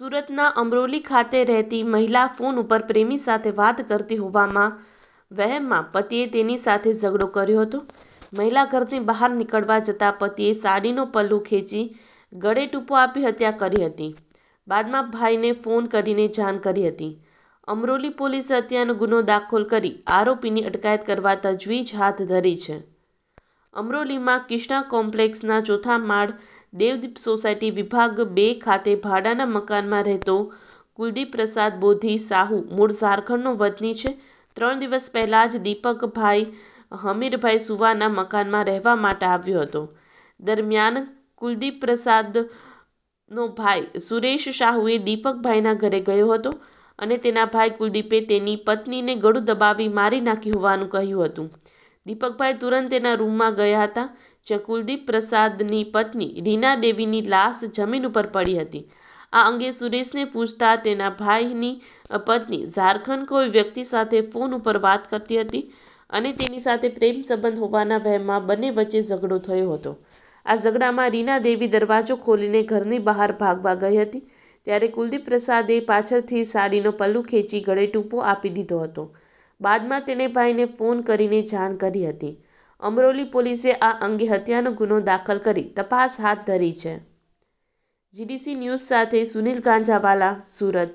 સુરતના અમરોલી ખાતે રહેતી મહિલા ફોન ઉપર પ્રેમી સાથે વાત કરતી હોવામાં વહેમમાં પતિએ તેની સાથે ઝઘડો કર્યો હતો મહિલા ઘરની બહાર નીકળવા જતાં પતિએ સાડીનો પલ્લુ ખેંચી ગળે ટૂંપો આપી હત્યા કરી હતી બાદમાં ભાઈને ફોન કરીને જાણ કરી હતી અમરોલી પોલીસે હત્યાનો ગુનો દાખલ કરી આરોપીની અટકાયત કરવા તજવીજ હાથ ધરી છે અમરોલીમાં કિષ્ણા કોમ્પ્લેક્સના ચોથા માળ દેવદીપ સોસાયટી વિભાગ બે ખાતે ભાડાના મકાનમાં રહેતો કુલદીપ પ્રસાદ બોધી સાહુ મૂળ ઝારખંડનો વતની છે ત્રણ દિવસ પહેલાં જ દીપકભાઈ હમીરભાઈ સુવાના મકાનમાં રહેવા માટે આવ્યો હતો દરમિયાન કુલદીપ પ્રસાદનો ભાઈ સુરેશ શાહુએ દીપકભાઈના ઘરે ગયો હતો અને તેના ભાઈ કુલદીપે તેની પત્નીને ગળું દબાવી મારી નાખી હોવાનું કહ્યું હતું દીપકભાઈ તુરંત તેના રૂમમાં ગયા હતા જ કુલદીપ પ્રસાદની પત્ની રીના દેવીની લાશ જમીન ઉપર પડી હતી આ અંગે સુરેશને પૂછતા તેના ભાઈની પત્ની ઝારખંડ કોઈ વ્યક્તિ સાથે ફોન ઉપર વાત કરતી હતી અને તેની સાથે પ્રેમ સંબંધ હોવાના વહેમાં બંને વચ્ચે ઝઘડો થયો હતો આ ઝઘડામાં રીના દેવી દરવાજો ખોલીને ઘરની બહાર ભાગવા ગઈ હતી ત્યારે કુલદીપ પ્રસાદે પાછળથી સાડીનો પલ્લુ ખેંચી ગળે ટૂંપો આપી દીધો હતો બાદમાં તેણે ભાઈને ફોન કરીને જાણ કરી હતી અમરોલી પોલીસે આ અંગે હત્યાનો ગુનો દાખલ કરી તપાસ હાથ ધરી છે જીડીસી ન્યૂઝ સાથે સુનિલ કાંજાવાલા સુરત